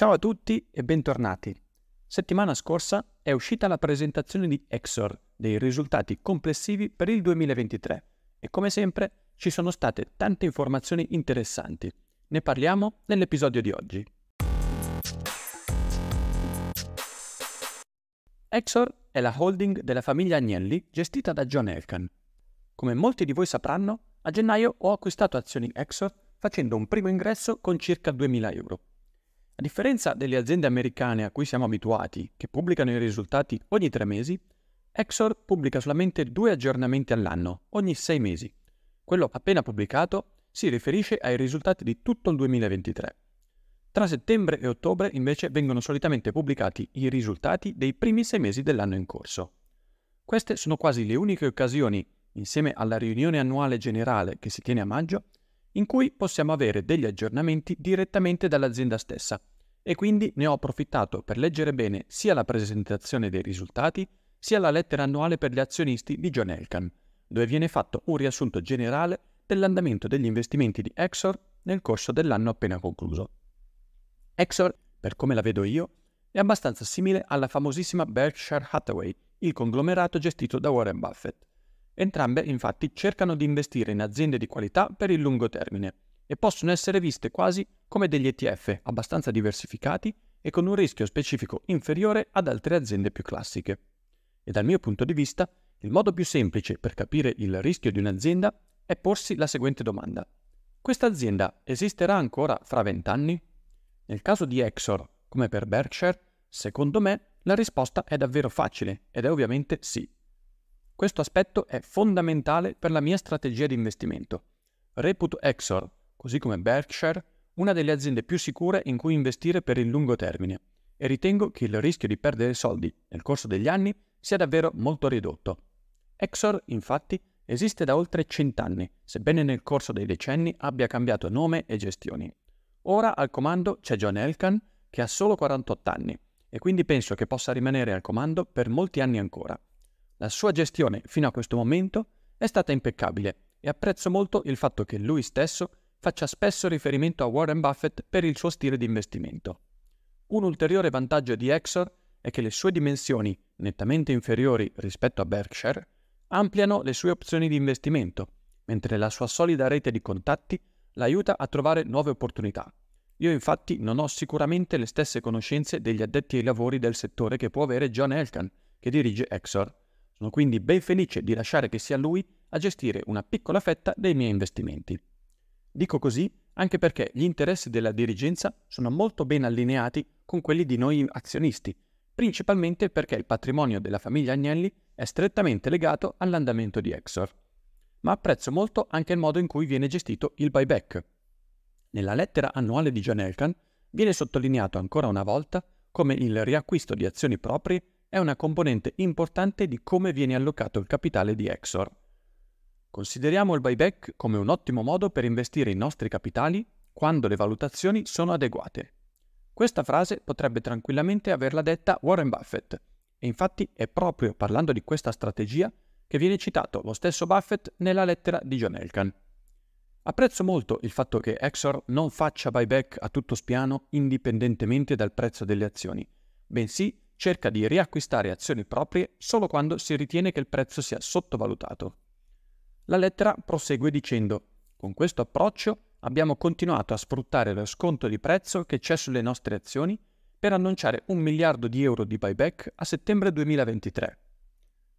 Ciao a tutti e bentornati. Settimana scorsa è uscita la presentazione di Exor dei risultati complessivi per il 2023 e come sempre ci sono state tante informazioni interessanti. Ne parliamo nell'episodio di oggi. Exor è la holding della famiglia Agnelli gestita da John Elkan. Come molti di voi sapranno, a gennaio ho acquistato azioni Exor facendo un primo ingresso con circa 2.000 euro. A differenza delle aziende americane a cui siamo abituati, che pubblicano i risultati ogni tre mesi, Exor pubblica solamente due aggiornamenti all'anno, ogni sei mesi. Quello appena pubblicato si riferisce ai risultati di tutto il 2023. Tra settembre e ottobre invece vengono solitamente pubblicati i risultati dei primi sei mesi dell'anno in corso. Queste sono quasi le uniche occasioni, insieme alla riunione annuale generale che si tiene a maggio, in cui possiamo avere degli aggiornamenti direttamente dall'azienda stessa, e quindi ne ho approfittato per leggere bene sia la presentazione dei risultati sia la lettera annuale per gli azionisti di John Elkan, dove viene fatto un riassunto generale dell'andamento degli investimenti di Exor nel corso dell'anno appena concluso. Exor, per come la vedo io, è abbastanza simile alla famosissima Berkshire Hathaway, il conglomerato gestito da Warren Buffett. Entrambe infatti cercano di investire in aziende di qualità per il lungo termine, e possono essere viste quasi come degli ETF abbastanza diversificati e con un rischio specifico inferiore ad altre aziende più classiche. E dal mio punto di vista, il modo più semplice per capire il rischio di un'azienda è porsi la seguente domanda. Questa azienda esisterà ancora fra vent'anni? Nel caso di Exor, come per Berkshire, secondo me la risposta è davvero facile ed è ovviamente sì. Questo aspetto è fondamentale per la mia strategia di investimento. Reputo Exor così come Berkshire, una delle aziende più sicure in cui investire per il lungo termine e ritengo che il rischio di perdere soldi nel corso degli anni sia davvero molto ridotto. Exor, infatti, esiste da oltre cent'anni, sebbene nel corso dei decenni abbia cambiato nome e gestioni. Ora al comando c'è John Elkan, che ha solo 48 anni, e quindi penso che possa rimanere al comando per molti anni ancora. La sua gestione fino a questo momento è stata impeccabile e apprezzo molto il fatto che lui stesso faccia spesso riferimento a Warren Buffett per il suo stile di investimento. Un ulteriore vantaggio di Exor è che le sue dimensioni, nettamente inferiori rispetto a Berkshire, ampliano le sue opzioni di investimento, mentre la sua solida rete di contatti l'aiuta a trovare nuove opportunità. Io infatti non ho sicuramente le stesse conoscenze degli addetti ai lavori del settore che può avere John Elkan, che dirige Exor. Sono quindi ben felice di lasciare che sia lui a gestire una piccola fetta dei miei investimenti. Dico così anche perché gli interessi della dirigenza sono molto ben allineati con quelli di noi azionisti, principalmente perché il patrimonio della famiglia Agnelli è strettamente legato all'andamento di Exor. Ma apprezzo molto anche il modo in cui viene gestito il buyback. Nella lettera annuale di John Elkan viene sottolineato ancora una volta come il riacquisto di azioni proprie è una componente importante di come viene allocato il capitale di Exor. Consideriamo il buyback come un ottimo modo per investire i nostri capitali quando le valutazioni sono adeguate. Questa frase potrebbe tranquillamente averla detta Warren Buffett, e infatti è proprio parlando di questa strategia che viene citato lo stesso Buffett nella lettera di John Elkan. Apprezzo molto il fatto che Exor non faccia buyback a tutto spiano indipendentemente dal prezzo delle azioni, bensì cerca di riacquistare azioni proprie solo quando si ritiene che il prezzo sia sottovalutato. La lettera prosegue dicendo con questo approccio abbiamo continuato a sfruttare lo sconto di prezzo che c'è sulle nostre azioni per annunciare un miliardo di euro di buyback a settembre 2023.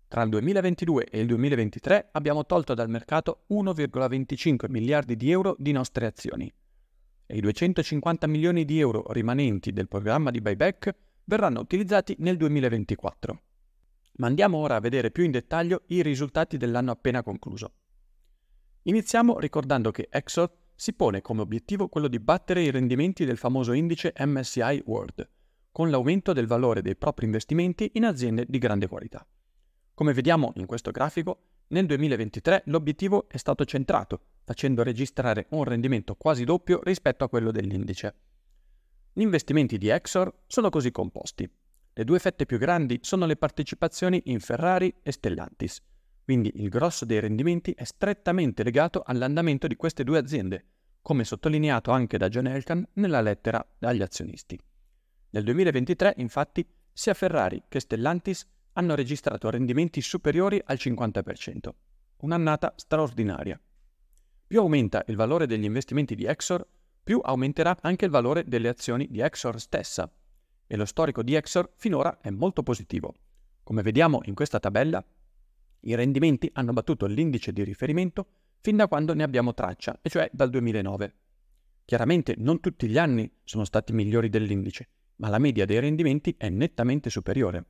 Tra il 2022 e il 2023 abbiamo tolto dal mercato 1,25 miliardi di euro di nostre azioni e i 250 milioni di euro rimanenti del programma di buyback verranno utilizzati nel 2024. Ma andiamo ora a vedere più in dettaglio i risultati dell'anno appena concluso. Iniziamo ricordando che Exor si pone come obiettivo quello di battere i rendimenti del famoso indice MSI World, con l'aumento del valore dei propri investimenti in aziende di grande qualità. Come vediamo in questo grafico, nel 2023 l'obiettivo è stato centrato, facendo registrare un rendimento quasi doppio rispetto a quello dell'indice. Gli investimenti di Exor sono così composti. Le due fette più grandi sono le partecipazioni in Ferrari e Stellantis, quindi il grosso dei rendimenti è strettamente legato all'andamento di queste due aziende, come sottolineato anche da John Elkan nella lettera agli azionisti. Nel 2023, infatti, sia Ferrari che Stellantis hanno registrato rendimenti superiori al 50%, un'annata straordinaria. Più aumenta il valore degli investimenti di Exor, più aumenterà anche il valore delle azioni di Exor stessa, e lo storico di Exor finora è molto positivo. Come vediamo in questa tabella, i rendimenti hanno battuto l'indice di riferimento fin da quando ne abbiamo traccia, e cioè dal 2009. Chiaramente non tutti gli anni sono stati migliori dell'indice, ma la media dei rendimenti è nettamente superiore.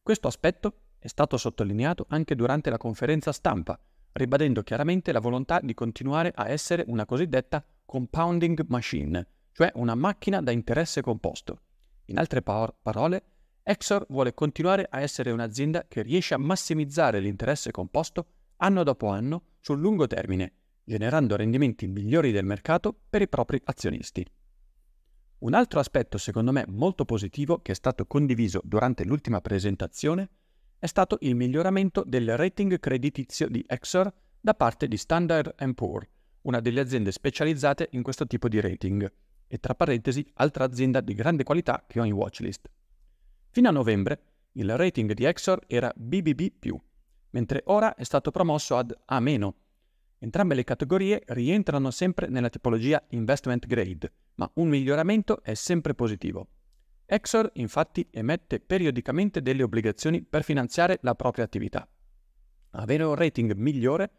Questo aspetto è stato sottolineato anche durante la conferenza stampa, ribadendo chiaramente la volontà di continuare a essere una cosiddetta compounding machine, cioè una macchina da interesse composto. In altre par- parole, Exor vuole continuare a essere un'azienda che riesce a massimizzare l'interesse composto anno dopo anno sul lungo termine, generando rendimenti migliori del mercato per i propri azionisti. Un altro aspetto secondo me molto positivo che è stato condiviso durante l'ultima presentazione è stato il miglioramento del rating creditizio di Exor da parte di Standard Poor's, una delle aziende specializzate in questo tipo di rating e tra parentesi altra azienda di grande qualità che ho in watchlist. Fino a novembre il rating di Exor era BBB+, mentre ora è stato promosso ad A-. Entrambe le categorie rientrano sempre nella tipologia investment grade, ma un miglioramento è sempre positivo. Exor infatti emette periodicamente delle obbligazioni per finanziare la propria attività. Avere un rating migliore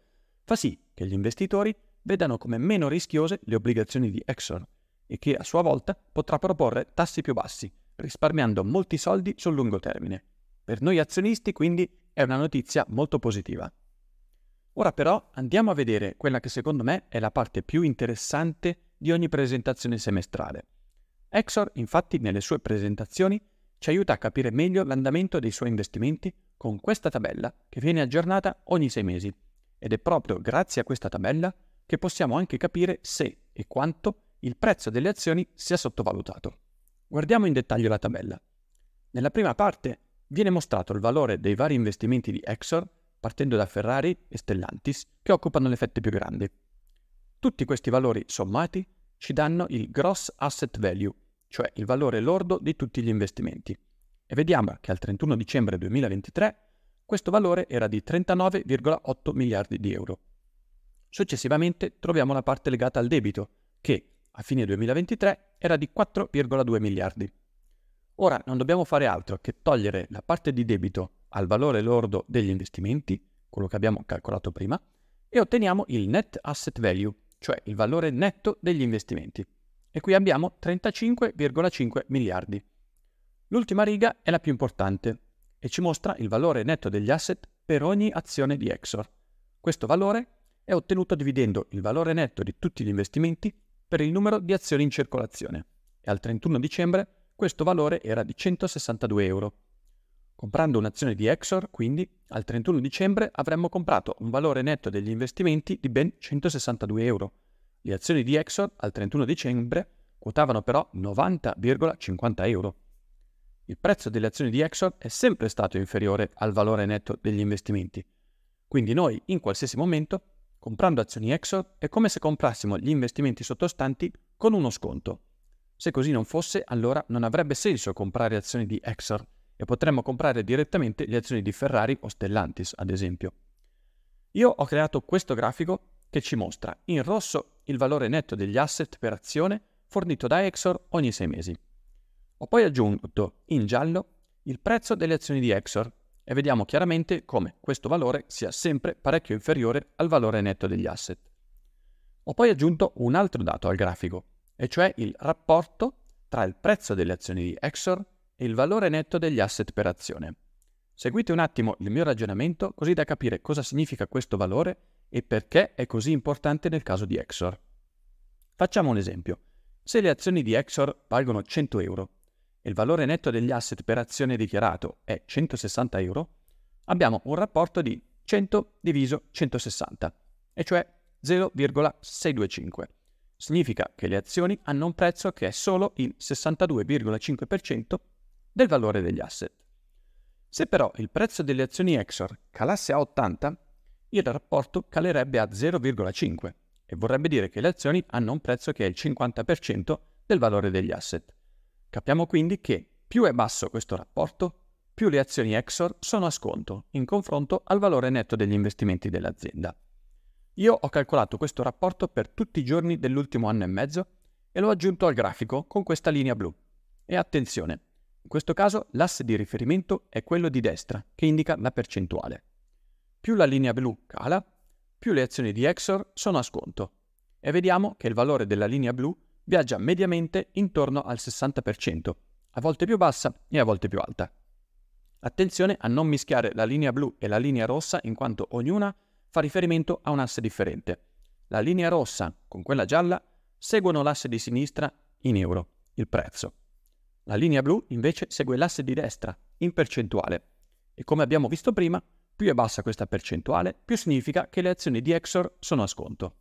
fa sì che gli investitori vedano come meno rischiose le obbligazioni di Exxon e che a sua volta potrà proporre tassi più bassi, risparmiando molti soldi sul lungo termine. Per noi azionisti quindi è una notizia molto positiva. Ora però andiamo a vedere quella che secondo me è la parte più interessante di ogni presentazione semestrale. Exor infatti nelle sue presentazioni ci aiuta a capire meglio l'andamento dei suoi investimenti con questa tabella che viene aggiornata ogni sei mesi. Ed è proprio grazie a questa tabella che possiamo anche capire se e quanto il prezzo delle azioni sia sottovalutato. Guardiamo in dettaglio la tabella. Nella prima parte viene mostrato il valore dei vari investimenti di Exor, partendo da Ferrari e Stellantis, che occupano le fette più grandi. Tutti questi valori sommati ci danno il gross asset value, cioè il valore lordo di tutti gli investimenti. E vediamo che al 31 dicembre 2023 questo valore era di 39,8 miliardi di euro. Successivamente troviamo la parte legata al debito, che a fine 2023 era di 4,2 miliardi. Ora non dobbiamo fare altro che togliere la parte di debito al valore lordo degli investimenti, quello che abbiamo calcolato prima, e otteniamo il net asset value, cioè il valore netto degli investimenti. E qui abbiamo 35,5 miliardi. L'ultima riga è la più importante e ci mostra il valore netto degli asset per ogni azione di Exor. Questo valore è ottenuto dividendo il valore netto di tutti gli investimenti per il numero di azioni in circolazione e al 31 dicembre questo valore era di 162 euro. Comprando un'azione di Exor, quindi, al 31 dicembre avremmo comprato un valore netto degli investimenti di ben 162 euro. Le azioni di Exor al 31 dicembre quotavano però 90,50 euro. Il prezzo delle azioni di Exor è sempre stato inferiore al valore netto degli investimenti. Quindi noi, in qualsiasi momento, Comprando azioni Exxon è come se comprassimo gli investimenti sottostanti con uno sconto. Se così non fosse, allora non avrebbe senso comprare azioni di Exxon e potremmo comprare direttamente le azioni di Ferrari o Stellantis, ad esempio. Io ho creato questo grafico che ci mostra in rosso il valore netto degli asset per azione fornito da Exxon ogni sei mesi. Ho poi aggiunto in giallo il prezzo delle azioni di Exxon e vediamo chiaramente come questo valore sia sempre parecchio inferiore al valore netto degli asset. Ho poi aggiunto un altro dato al grafico, e cioè il rapporto tra il prezzo delle azioni di Exor e il valore netto degli asset per azione. Seguite un attimo il mio ragionamento così da capire cosa significa questo valore e perché è così importante nel caso di Exor. Facciamo un esempio. Se le azioni di Exor valgono 100 euro e il valore netto degli asset per azione dichiarato è 160 euro, abbiamo un rapporto di 100 diviso 160, e cioè 0,625. Significa che le azioni hanno un prezzo che è solo il 62,5% del valore degli asset. Se però il prezzo delle azioni Exor calasse a 80, il rapporto calerebbe a 0,5 e vorrebbe dire che le azioni hanno un prezzo che è il 50% del valore degli asset. Capiamo quindi che più è basso questo rapporto, più le azioni Exor sono a sconto in confronto al valore netto degli investimenti dell'azienda. Io ho calcolato questo rapporto per tutti i giorni dell'ultimo anno e mezzo e l'ho aggiunto al grafico con questa linea blu. E attenzione, in questo caso l'asse di riferimento è quello di destra, che indica la percentuale. Più la linea blu cala, più le azioni di Exor sono a sconto. E vediamo che il valore della linea blu viaggia mediamente intorno al 60%, a volte più bassa e a volte più alta. Attenzione a non mischiare la linea blu e la linea rossa in quanto ognuna fa riferimento a un asse differente. La linea rossa con quella gialla seguono l'asse di sinistra in euro, il prezzo. La linea blu invece segue l'asse di destra in percentuale e come abbiamo visto prima, più è bassa questa percentuale, più significa che le azioni di Exor sono a sconto.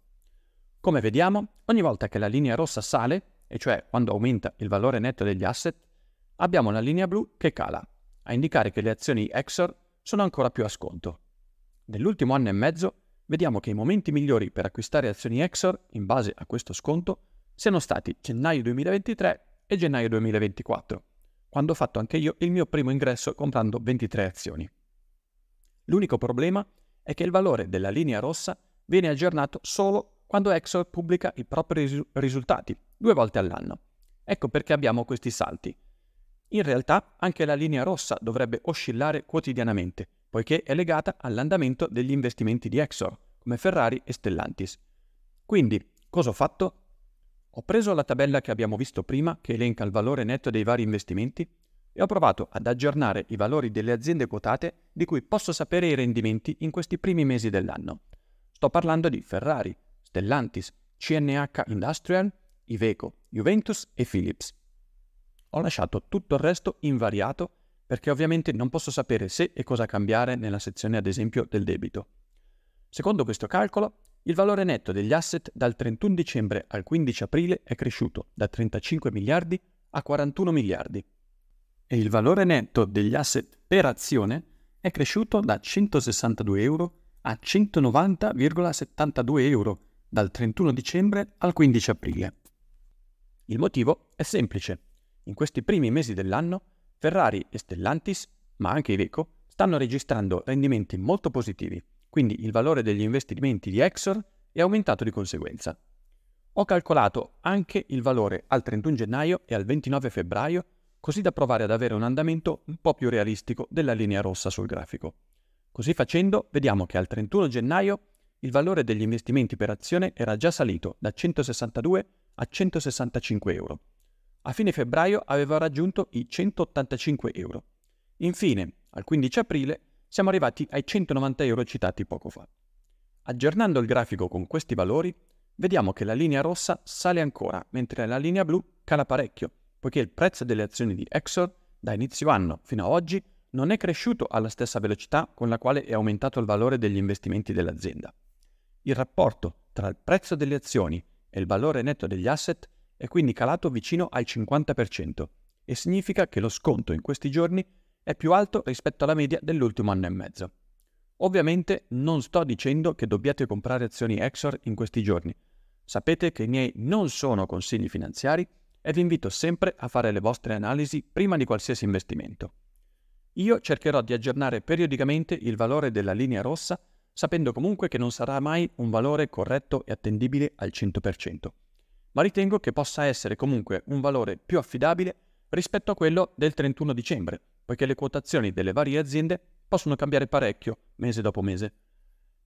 Come vediamo, ogni volta che la linea rossa sale, e cioè quando aumenta il valore netto degli asset, abbiamo la linea blu che cala, a indicare che le azioni Exor sono ancora più a sconto. Nell'ultimo anno e mezzo vediamo che i momenti migliori per acquistare azioni Exor in base a questo sconto siano stati gennaio 2023 e gennaio 2024, quando ho fatto anche io il mio primo ingresso comprando 23 azioni. L'unico problema è che il valore della linea rossa viene aggiornato solo quando Exor pubblica i propri ris- risultati, due volte all'anno. Ecco perché abbiamo questi salti. In realtà anche la linea rossa dovrebbe oscillare quotidianamente, poiché è legata all'andamento degli investimenti di Exor, come Ferrari e Stellantis. Quindi, cosa ho fatto? Ho preso la tabella che abbiamo visto prima, che elenca il valore netto dei vari investimenti, e ho provato ad aggiornare i valori delle aziende quotate di cui posso sapere i rendimenti in questi primi mesi dell'anno. Sto parlando di Ferrari, Stellantis, CNH Industrial, Iveco, Juventus e Philips. Ho lasciato tutto il resto invariato perché ovviamente non posso sapere se e cosa cambiare nella sezione ad esempio del debito. Secondo questo calcolo, il valore netto degli asset dal 31 dicembre al 15 aprile è cresciuto da 35 miliardi a 41 miliardi e il valore netto degli asset per azione è cresciuto da 162 euro a 190,72 euro dal 31 dicembre al 15 aprile. Il motivo è semplice. In questi primi mesi dell'anno Ferrari e Stellantis, ma anche Iveco, stanno registrando rendimenti molto positivi, quindi il valore degli investimenti di Exor è aumentato di conseguenza. Ho calcolato anche il valore al 31 gennaio e al 29 febbraio, così da provare ad avere un andamento un po' più realistico della linea rossa sul grafico. Così facendo, vediamo che al 31 gennaio il valore degli investimenti per azione era già salito da 162 a 165 euro. A fine febbraio aveva raggiunto i 185 euro. Infine, al 15 aprile, siamo arrivati ai 190 euro citati poco fa. Aggiornando il grafico con questi valori, vediamo che la linea rossa sale ancora, mentre la linea blu cala parecchio, poiché il prezzo delle azioni di Exor, da inizio anno fino a oggi, non è cresciuto alla stessa velocità con la quale è aumentato il valore degli investimenti dell'azienda il rapporto tra il prezzo delle azioni e il valore netto degli asset è quindi calato vicino al 50% e significa che lo sconto in questi giorni è più alto rispetto alla media dell'ultimo anno e mezzo. Ovviamente non sto dicendo che dobbiate comprare azioni Exor in questi giorni. Sapete che i miei non sono consigli finanziari e vi invito sempre a fare le vostre analisi prima di qualsiasi investimento. Io cercherò di aggiornare periodicamente il valore della linea rossa sapendo comunque che non sarà mai un valore corretto e attendibile al 100%, ma ritengo che possa essere comunque un valore più affidabile rispetto a quello del 31 dicembre, poiché le quotazioni delle varie aziende possono cambiare parecchio mese dopo mese.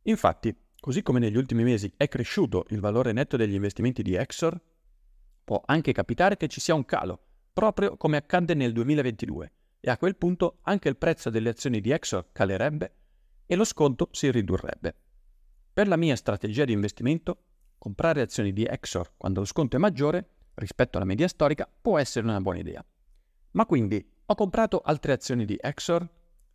Infatti, così come negli ultimi mesi è cresciuto il valore netto degli investimenti di Exor, può anche capitare che ci sia un calo, proprio come accadde nel 2022, e a quel punto anche il prezzo delle azioni di Exor calerebbe e lo sconto si ridurrebbe. Per la mia strategia di investimento, comprare azioni di Exor quando lo sconto è maggiore rispetto alla media storica può essere una buona idea. Ma quindi ho comprato altre azioni di Exor?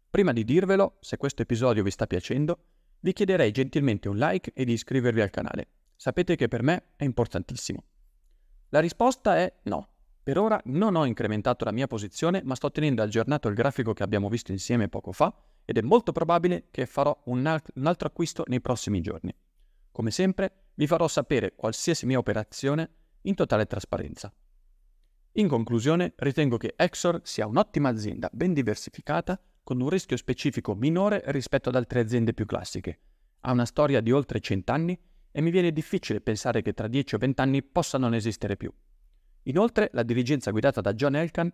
Prima di dirvelo, se questo episodio vi sta piacendo, vi chiederei gentilmente un like e di iscrivervi al canale. Sapete che per me è importantissimo. La risposta è no. Per ora non ho incrementato la mia posizione, ma sto tenendo aggiornato il grafico che abbiamo visto insieme poco fa ed è molto probabile che farò un, al- un altro acquisto nei prossimi giorni. Come sempre, vi farò sapere qualsiasi mia operazione in totale trasparenza. In conclusione, ritengo che Exor sia un'ottima azienda ben diversificata con un rischio specifico minore rispetto ad altre aziende più classiche. Ha una storia di oltre 100 anni e mi viene difficile pensare che tra 10 o 20 anni possa non esistere più. Inoltre, la dirigenza guidata da John Elkan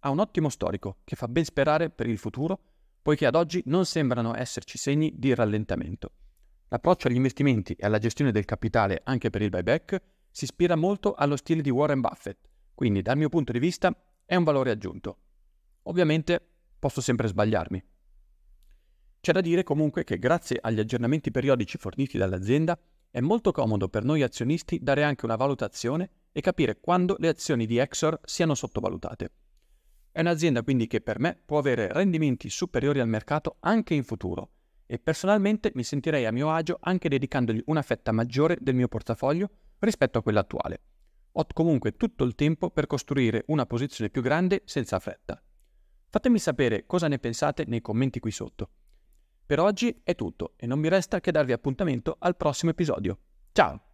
ha un ottimo storico che fa ben sperare per il futuro poiché ad oggi non sembrano esserci segni di rallentamento. L'approccio agli investimenti e alla gestione del capitale anche per il buyback si ispira molto allo stile di Warren Buffett, quindi dal mio punto di vista è un valore aggiunto. Ovviamente posso sempre sbagliarmi. C'è da dire comunque che grazie agli aggiornamenti periodici forniti dall'azienda è molto comodo per noi azionisti dare anche una valutazione e capire quando le azioni di Exor siano sottovalutate. È un'azienda quindi che per me può avere rendimenti superiori al mercato anche in futuro e personalmente mi sentirei a mio agio anche dedicandogli una fetta maggiore del mio portafoglio rispetto a quella attuale. Ho comunque tutto il tempo per costruire una posizione più grande senza fretta. Fatemi sapere cosa ne pensate nei commenti qui sotto. Per oggi è tutto e non mi resta che darvi appuntamento al prossimo episodio. Ciao!